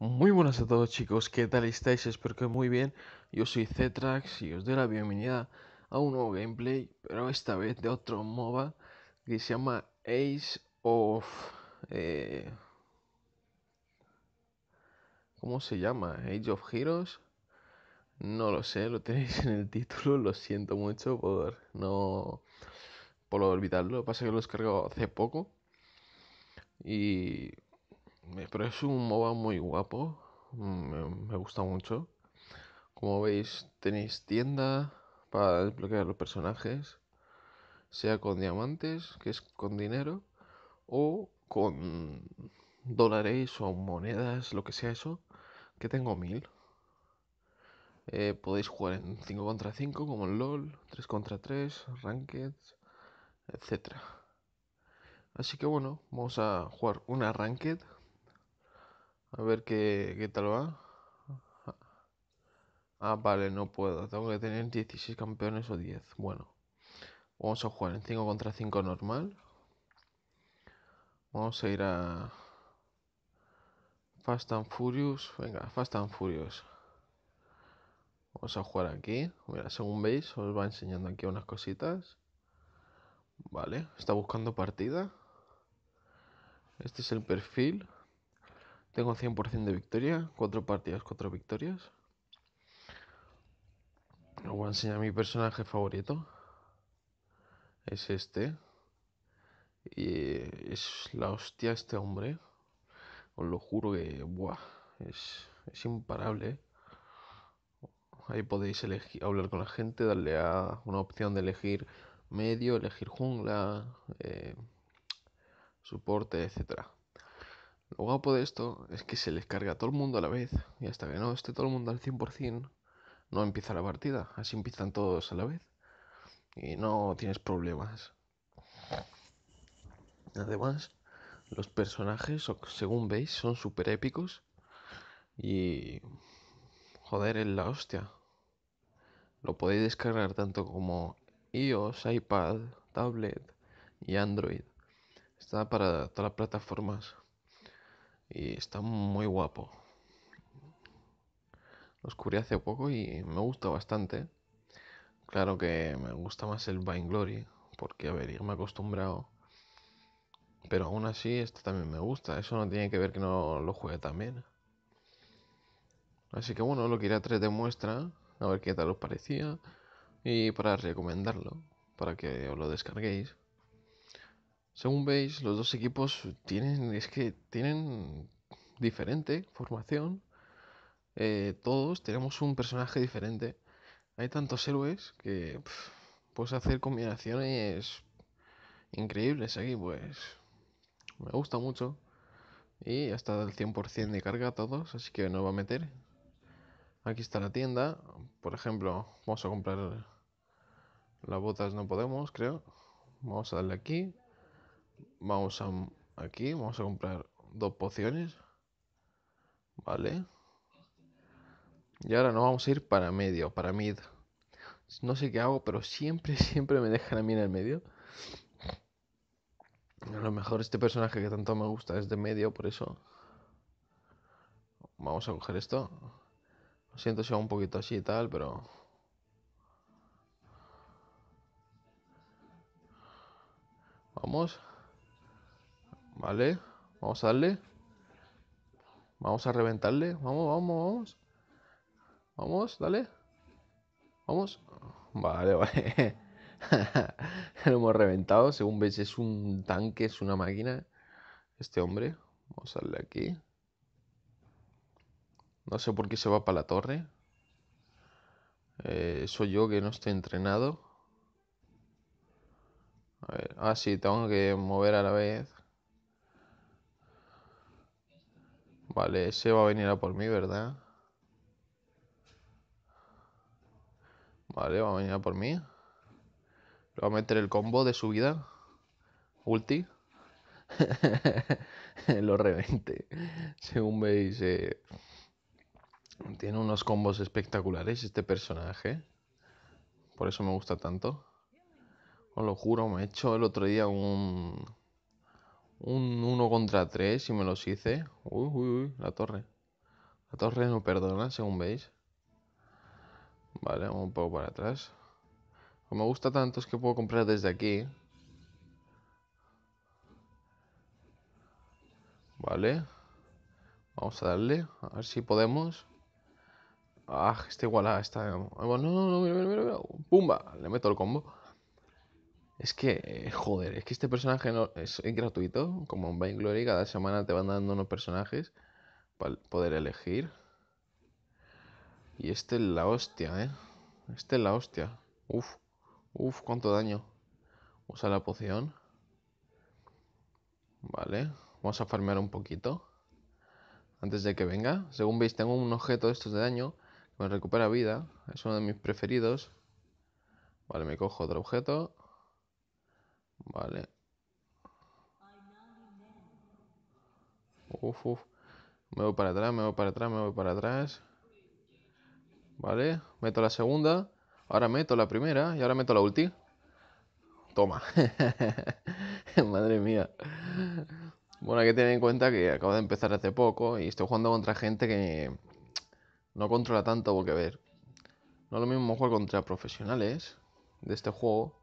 Muy buenas a todos chicos, ¿qué tal estáis? Espero que muy bien. Yo soy Cetrax y os doy la bienvenida a un nuevo gameplay, pero esta vez de otro MOBA que se llama Age of... Eh, ¿Cómo se llama? Age of Heroes. No lo sé, lo tenéis en el título, lo siento mucho por no... por olvidarlo. Pasa que lo he descargado hace poco y pero es un MOBA muy guapo. Me, gusta mucho. Como veis, tenéis tienda para desbloquear los personajes. Sea con diamantes, que es con dinero. O con dólares o monedas, lo que sea eso. Que tengo mil. Eh, podéis jugar en 5 contra 5 como en LOL, 3 contra 3, Ranked, etc. Así que bueno, vamos a jugar una Ranked. A ver qué, tal va. Ah, vale, no puedo. Tengo que tener 16 campeones o 10. Bueno. Vamos a jugar en 5 contra 5 normal. Vamos a ir a... Fast and Furious. Venga, Fast and Furious. Vamos a jugar aquí. Mira, según veis, os va enseñando aquí unas cositas. Vale, está buscando partida. Este es el perfil. Tengo 100% de victoria, 4 partidas, 4 victorias. Os voy a enseñar mi personaje favorito. Es este. Y es la hostia este hombre. Os lo juro que... es, imparable. Eh. Ahí podéis hablar con la gente, darle a una opción de elegir medio, elegir jungla, eh, soporte, etcétera. Lo guapo de esto es que se les carga a todo el mundo a la vez y hasta que no esté todo el mundo al 100% no empieza la partida. Así empiezan todos a la vez y no tienes problemas. Además, los personajes, según veis, son súper épicos y... Joder, es la hostia. Lo podéis descargar tanto como iOS, iPad, tablet y Android. Está para todas las plataformas y está muy guapo. Lo descubrí hace poco y me gusta bastante. Claro que me gusta más el Vainglory, porque a ver, me he acostumbrado. Pero aún así, esto también me gusta. Eso no tiene que ver que no lo juegue también. Así que bueno, lo que iré a 3 de muestra, a ver qué tal os parecía. Y para recomendarlo, para que os lo descarguéis. Según veis, los dos equipos tienen, es que tienen diferente formación. Eh, todos tenemos un personaje diferente. Hay tantos héroes que puedes hacer combinaciones increíbles aquí, pues me gusta mucho. Y hasta el 100% de carga a todos, así que no va a meter. Aquí está la tienda. Por ejemplo, vamos a comprar las botas, no podemos, creo. Vamos a darle aquí. Vamos a aquí, vamos a comprar dos pociones. Vale. Y ahora nos vamos a ir para medio, para mid. No sé qué hago, pero siempre, siempre me dejan a mí en el medio. A lo mejor este personaje que tanto me gusta es de medio, por eso. Vamos a coger esto. Lo siento si va un poquito así y tal, pero... Vamos. ¿Vale? Vamos a darle. Vamos a reventarle. Vamos, vamos, vamos. Vamos, dale. Vamos. Vale, vale. Lo hemos reventado. Según veis, es un tanque, es una máquina. Este hombre. Vamos a darle aquí. No sé por qué se va para la torre. Eh, soy yo que no estoy entrenado. A ver. Ah, sí, tengo que mover a la vez. Vale, ese va a venir a por mí, ¿verdad? Vale, va a venir a por mí. Le va a meter el combo de subida. Ulti. Lo revente. Según veis, tiene unos combos espectaculares este personaje. Por eso me gusta tanto. Os lo juro, me he hecho el otro día un un 1 contra 3 si me los hice. Uy, uy, uy, la torre. La torre no perdona, según veis. Vale, vamos un poco para atrás. me gusta tanto es que puedo comprar desde aquí. Vale. Vamos a darle. A ver si podemos. Ah, está igualada. Está... Ah, bueno, no, no, no, mira, mira, mira. Pumba. Le meto el combo. Es que, eh, joder, es que este personaje es, gratuito, como en Vainglory, cada semana te van dando unos personajes para poder elegir. Y este es la hostia, ¿eh? Este es la hostia. Uf, uf, cuánto daño. Usa la poción. Vale, vamos a farmear un poquito. Antes de que venga. Según veis, tengo un objeto de estos de daño que me recupera vida. Es uno de mis preferidos. Vale, me cojo otro objeto. Vale. Uf, Me voy para atrás, me voy para atrás, me voy para atrás. Vale, meto la segunda. Ahora meto la primera y ahora meto la ulti. Toma. Madre mía. Bueno, hay que tener en cuenta que acabo de empezar hace poco y estoy jugando contra gente que no controla tanto porque, que ver, no es lo mismo jugar contra profesionales de este juego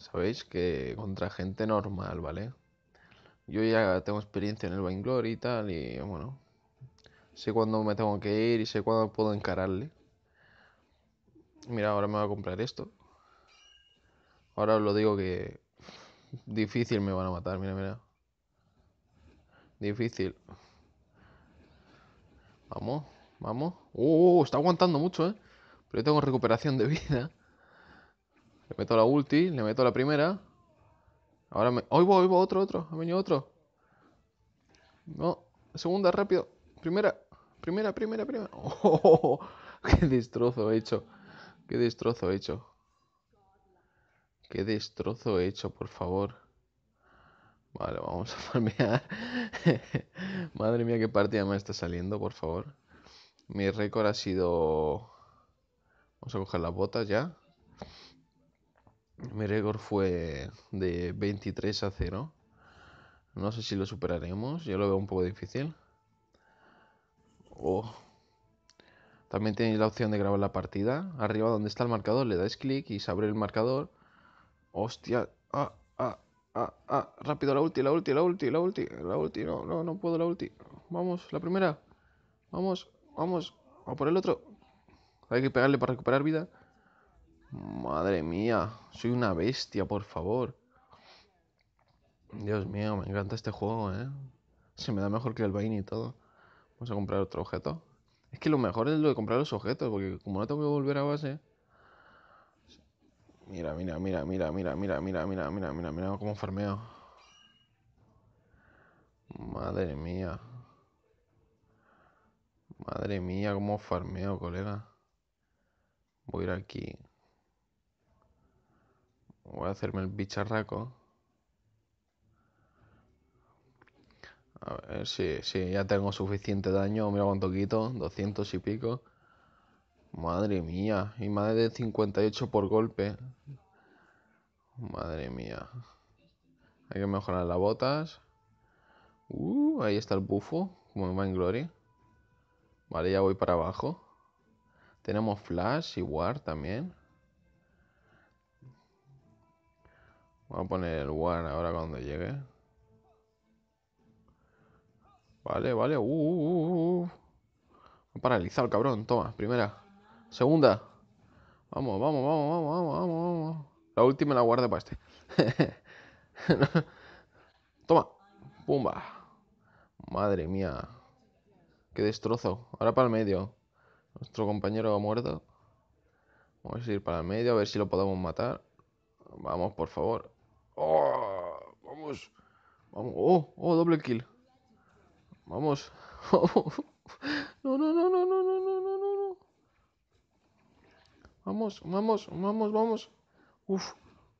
Sabéis que contra gente normal, ¿vale? Yo ya tengo experiencia en el Vainglory y tal, y bueno, sé cuándo me tengo que ir y sé cuándo puedo encararle. Mira, ahora me va a comprar esto. Ahora os lo digo que difícil me van a matar, mira, mira. Difícil. Vamos, vamos. Uh, uh está aguantando mucho, ¿eh? Pero yo tengo recuperación de vida. Le meto la ulti, le meto la primera. Ahora me... voy voy! Otro, otro. Ha venido otro. No. Segunda, rápido. Primera. Primera, primera, primera. Oh, ¡Qué destrozo he hecho! ¡Qué destrozo he hecho! ¡Qué destrozo he hecho, por favor! Vale, vamos a farmear. Madre mía, qué partida me está saliendo, por favor. Mi récord ha sido... Vamos a coger las botas ya. Mi récord fue de 23 a 0. No sé si lo superaremos. Yo lo veo un poco difícil. Oh. También tenéis la opción de grabar la partida. Arriba donde está el marcador le dais clic y se abre el marcador. Hostia. Ah, ah, ah, ah. Rápido la ulti, la ulti, la ulti, la ulti. La ulti. No, no, no puedo la ulti. Vamos, la primera. Vamos, vamos. A por el otro. Hay que pegarle para recuperar vida. Madre mía, soy una bestia, por favor. Dios mío, me encanta este juego, ¿eh? Se me da mejor que el vain y todo. Vamos a comprar otro objeto. Es que lo mejor es lo de comprar los objetos, porque como no tengo que volver a base... Mira, mira, mira, mira, mira, mira, mira, mira, mira, mira, mira cómo farmeo. Madre mía. Madre mía, cómo farmeo, colega. Voy a ir aquí voy a hacerme el bicharraco. A ver, sí, sí, ya tengo suficiente daño. Mira cuánto quito, 200 y pico. Madre mía, y más de 58 por golpe. Madre mía. Hay que mejorar las botas. Uh, ahí está el bufo, como en Glory. Vale, ya voy para abajo. Tenemos Flash y War también. Voy a poner el one ahora cuando llegue. Vale, vale. Uh, uh, uh, uh, uh. paralizado el cabrón. Toma, primera. Segunda. Vamos, vamos, vamos, vamos, vamos, vamos. La última la guarda para este. Toma. Pumba. Madre mía. Qué destrozo. Ahora para el medio. Nuestro compañero ha muerto. Vamos a ir para el medio a ver si lo podemos matar. Vamos, por favor. Oh, vamos. Vamos. Oh, oh, doble kill. Vamos. no, no, no, no, no, no, no, no, no. Vamos, vamos, vamos, vamos. Uf,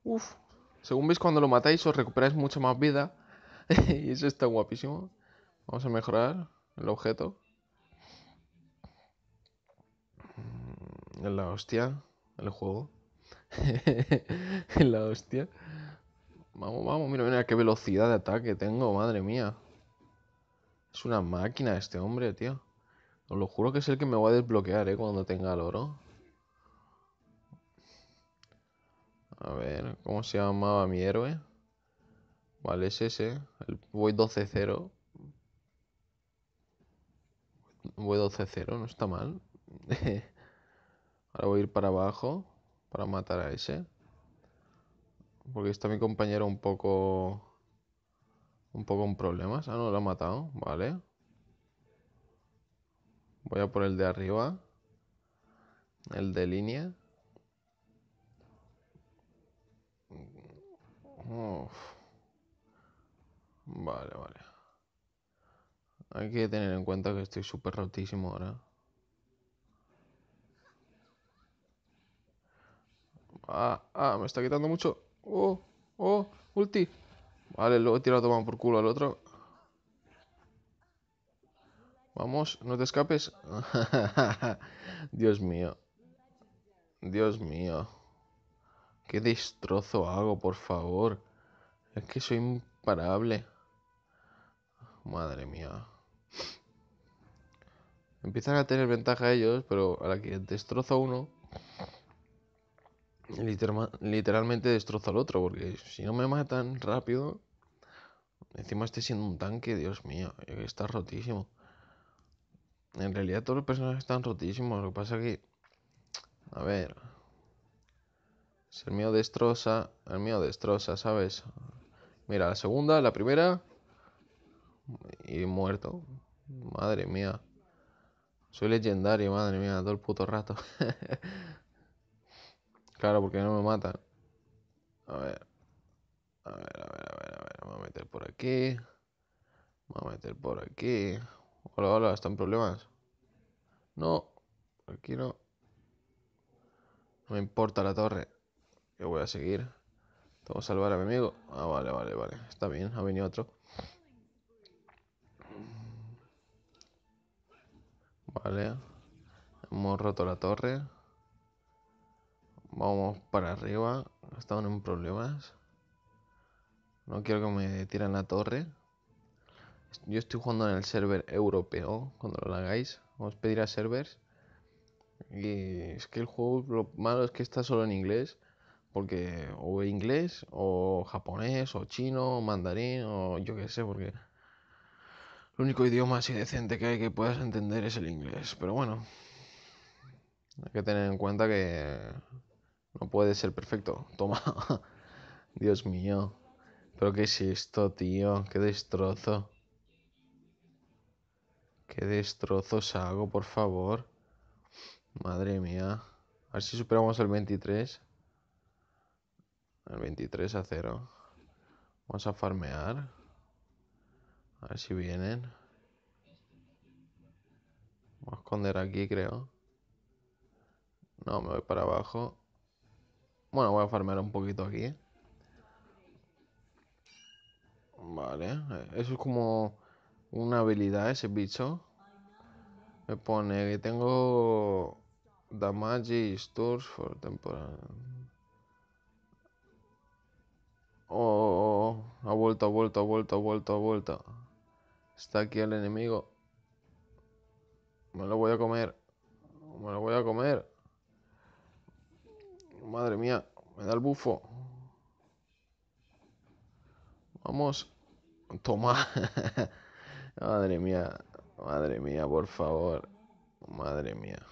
uf. Según veis, cuando lo matáis os recuperáis mucha más vida. y eso está guapísimo. Vamos a mejorar el objeto. En mm, la hostia. El juego. en la hostia. Vamos, vamos, mira, mira qué velocidad de ataque tengo, madre mía. Es una máquina este hombre, tío. Os lo juro que es el que me voy a desbloquear, eh, cuando tenga el oro. A ver, ¿cómo se llamaba mi héroe? Vale, es ese. El, voy 12-0. Voy 12-0, no está mal. Ahora voy a ir para abajo para matar a ese. Porque está mi compañero un poco... Un poco en problemas. Ah, no, lo ha matado. Vale. Voy a por el de arriba. El de línea. Vale, vale. Hay que tener en cuenta que estoy súper rotísimo ahora. Ah, ah, me está quitando mucho. Oh, oh, ulti. Vale, luego tira tirado tomar por culo al otro. Vamos, no te escapes. Dios mío. Dios mío. Qué destrozo hago, por favor. Es que soy imparable. Madre mía. Empiezan a tener ventaja ellos, pero a la que destrozo uno, literalmente destroza al otro, porque si no me matan rápido, encima estoy siendo un tanque, Dios mío, está rotísimo. En realidad todos los personajes están rotísimos, lo que pasa que... A ver... Si el mío destroza, el mío destroza, ¿sabes? Mira, la segunda, la primera... Y muerto. Madre mía. Soy legendario, madre mía, todo el puto rato. Claro, porque no me matan. A ver. A ver, a ver, a ver, a ver. a meter por aquí. Vamos a meter por aquí. Hola, hola, ¿están problemas? No, aquí no. No me importa la torre. Yo voy a seguir. Tengo que salvar a mi amigo. Ah, vale, vale, vale. Está bien, ha venido otro. Vale. Hemos roto la torre. Vamos para arriba. Estaban en problemas. No quiero que me tiren la torre. Yo estoy jugando en el server europeo. Cuando lo hagáis, Vamos a pedir a servers. Y es que el juego, lo malo es que está solo en inglés. Porque o inglés, o japonés, o chino, o mandarín, o yo qué sé, porque... El único idioma así decente que hay que puedas entender es el inglés. Pero bueno, hay que tener en cuenta que no puede ser perfecto. Toma. Dios mío. ¿Pero qué es esto, tío? Qué destrozo. Qué destrozos hago, por favor. Madre mía. A ver si superamos el 23. El 23 a 0. Vamos a farmear. A ver si vienen. Vamos a esconder aquí, creo. No, me voy para abajo. Bueno, voy a farmear un poquito aquí. Vale, eh, eso es como una habilidad ese bicho. Me pone que tengo damage y stores for temporal. Oh oh, oh, oh, ha vuelto, ha vuelto, ha vuelto, ha vuelto, ha vuelto. Está aquí el enemigo. Me lo voy a comer. Me lo voy a comer. Madre mía, me da el bufo. Vamos. Toma. madre mía. Madre mía, por favor. Madre mía.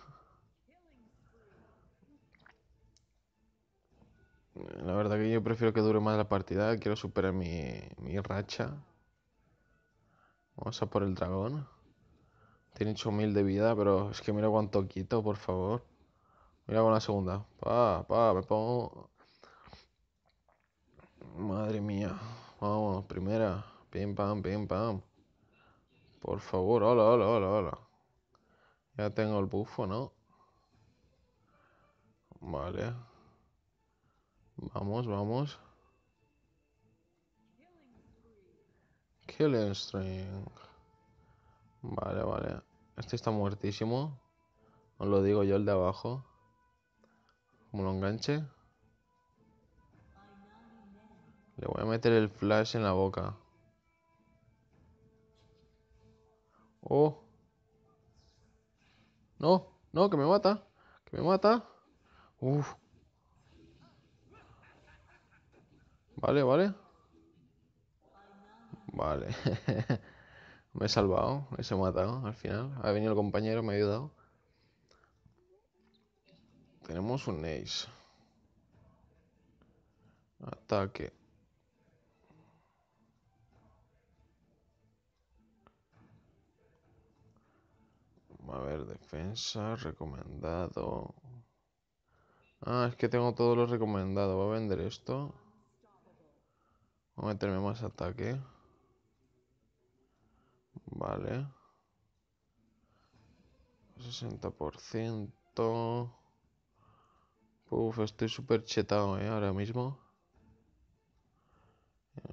La verdad que yo prefiero que dure más la partida. Quiero superar mi, mi racha. Vamos a por el dragón. Tiene 8000 de vida, pero es que mira cuánto quito, por favor. Mira con la segunda. Pa, pa, me pongo. Madre mía. Vamos, primera. Pim, pam, pim, pam. Por favor, hola, hola, hola, hola. Ya tengo el bufo, ¿no? Vale. Vamos, vamos. Killing string. Vale, vale. Este está muertísimo. Os lo digo yo, el de abajo. Como lo enganche. Le voy a meter el flash en la boca. Oh. No, no, que me mata. Que me mata. Uf. Vale, vale. Vale. me he salvado. se he matado al final. Ha venido el compañero, me ha ayudado. Tenemos un ace. Ataque. A ver, defensa, recomendado. Ah, es que tengo todo lo recomendado. Voy a vender esto. Voy a meterme más ataque. Vale. 60%. Uf, estoy súper chetado, ¿eh? Ahora mismo.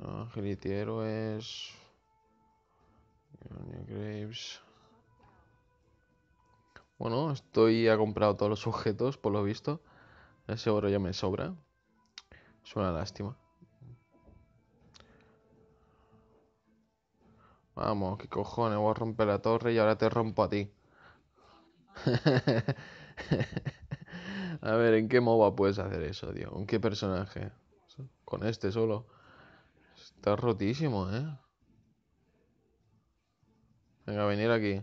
Ángel y Héroes. Graves. Bueno, estoy... Ha comprado todos los objetos, por lo visto. Ese oro ya me sobra. Es una lástima. Vamos, qué cojones, voy a romper la torre y ahora te rompo a ti. A ver, ¿en qué MOBA puedes hacer eso, tío? ¿En qué personaje? Con este solo. Está rotísimo, ¿eh? Venga, venir aquí.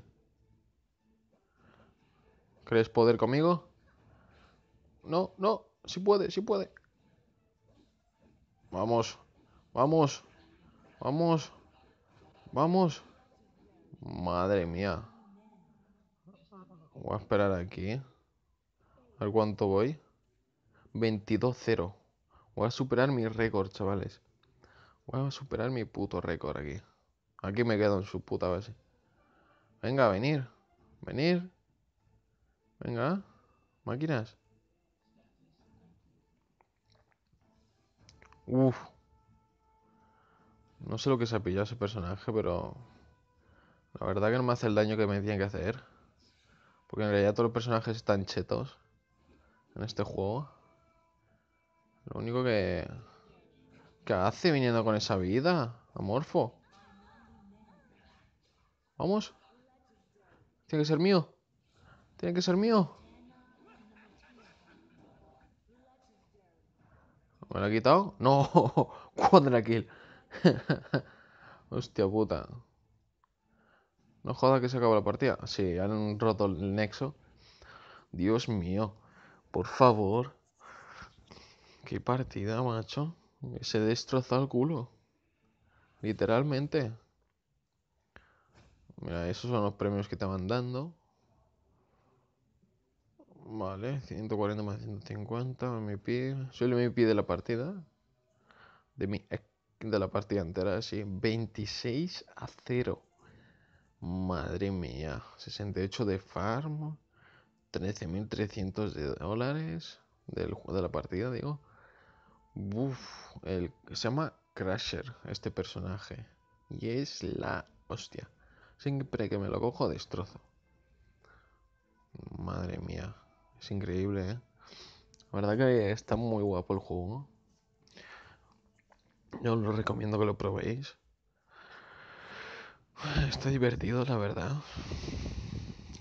¿Crees poder conmigo? No, no, si sí puede, si sí puede. Vamos, vamos, vamos, vamos. Madre mía. Voy a esperar aquí. A cuánto voy. 22-0. Voy a superar mi récord, chavales. Voy a superar mi puto récord aquí. Aquí me quedo en su puta base. Venga, venir. Venir. Venga. Máquinas. Uf. No sé lo que se ha pillado ese personaje, pero... La verdad que no me hace el daño que me tienen que hacer. Porque en realidad todos los personajes están chetos en este juego. Lo único que... ¿Qué hace viniendo con esa vida? Amorfo. Vamos. Tiene que ser mío. Tiene que ser mío. ¿Me lo ha quitado? No. Cuadra kill. Hostia puta. No joda que se acabó la partida. Sí, han roto el nexo. Dios mío. Por favor. Qué partida, macho. Se destrozó el culo. Literalmente. Mira, esos son los premios que te van dando. Vale, 140 más 150, MVP. Soy el MVP de la partida. De, mi, de la partida entera, sí. 26 a 0. Madre mía. 68 de farm. 13.300 de dólares del, de la partida, digo. Uf, el, se llama Crasher, este personaje. Y es la hostia. Siempre que me lo cojo, destrozo. Madre mía. Es increíble, ¿eh? La verdad que está muy guapo el juego. Yo os lo recomiendo que lo probéis. Está divertido, la verdad.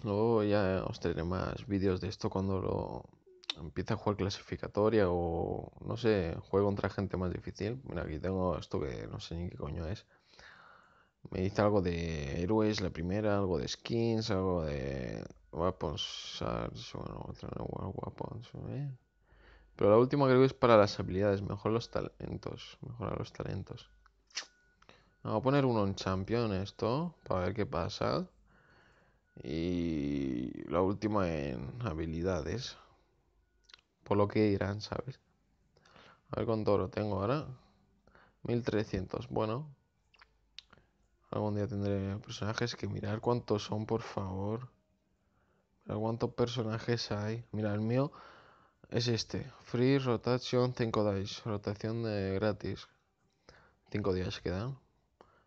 Luego ya os traeré más vídeos de esto cuando lo empiece a jugar clasificatoria o no sé, juego contra gente más difícil. Mira, aquí tengo esto que no sé ni qué coño es. Me dice algo de héroes, la primera, algo de skins, algo de weapons, bueno, otra weapons, ¿eh? Pero la última creo que es para las habilidades, mejor los talentos, mejorar los talentos. Vamos a poner uno en champion esto, para ver qué pasa y la última en habilidades. Por lo que irán, ¿sabes? A ver cuánto oro tengo ahora. 1300, bueno. Algún día tendré personajes que mirar cuántos son, por favor. Mirar cuántos personajes hay. Mira, el mío es este. Free Rotation 5 Days. Rotación de gratis. 5 días quedan.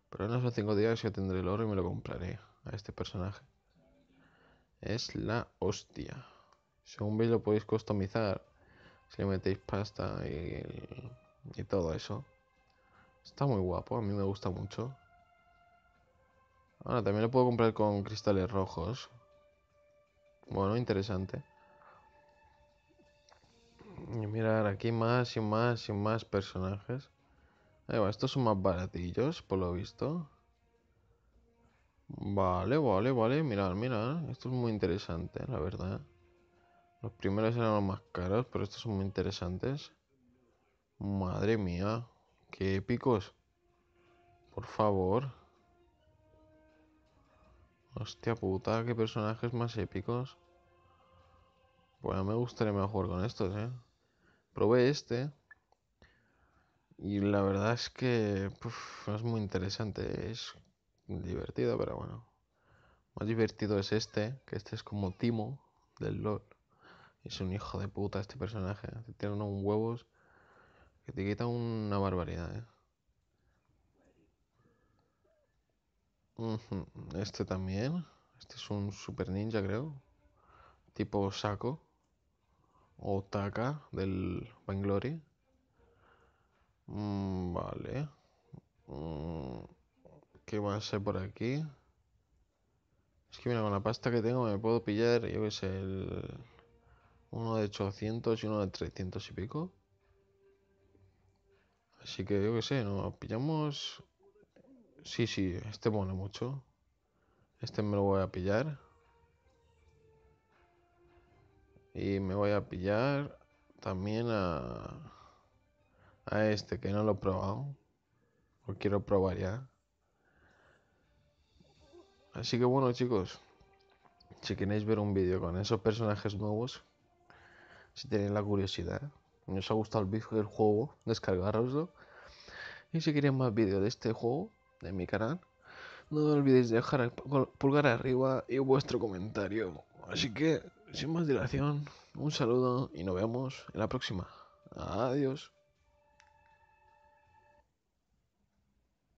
Pero no son 5 días yo tendré el oro y me lo compraré a este personaje. Es la hostia. Según veis lo podéis customizar. Si le metéis pasta y, todo eso. Está muy guapo, a mí me gusta mucho. Ahora también lo puedo comprar con cristales rojos. Bueno, interesante. Y mirar aquí más y más y más personajes. Ahí va, estos son más baratillos, por lo visto. Vale, vale, vale. Mirad, mirad. Esto es muy interesante, la verdad. Los primeros eran los más caros, pero estos son muy interesantes. Madre mía. Qué épicos. Por favor. Hostia puta, qué personajes más épicos. Bueno, me gustaría mejor con estos, ¿eh? Probé este. Y la verdad es que es muy interesante. Es divertido, pero bueno. Más divertido es este, que este es como Timo del LOL. Es un hijo de puta este personaje. Tiene unos huevos que te quita una barbaridad, ¿eh? Este también. Este es un super ninja, creo. Tipo Saco. O Taka del Vainglory. Mm, vale. Mm. ¿Qué va a ser por aquí? Es que mira, con la pasta que tengo me puedo pillar, yo qué sé, el... uno de 800 y uno de 300 y pico. Así que yo que sé, nos pillamos... Sí, sí, este pone mucho. Este me lo voy a pillar. Y me voy a pillar también a, a este que no lo he probado. Lo quiero probar ya. Así que bueno chicos, si queréis ver un vídeo con esos personajes nuevos, si tenéis la curiosidad, si os ha gustado el vídeo del juego, descargaroslo. Y si queréis más vídeos de este juego, de mi canal, no olvidéis dejar el pulgar arriba y vuestro comentario. Así que, sin más dilación, un saludo y nos vemos en la próxima. Adiós.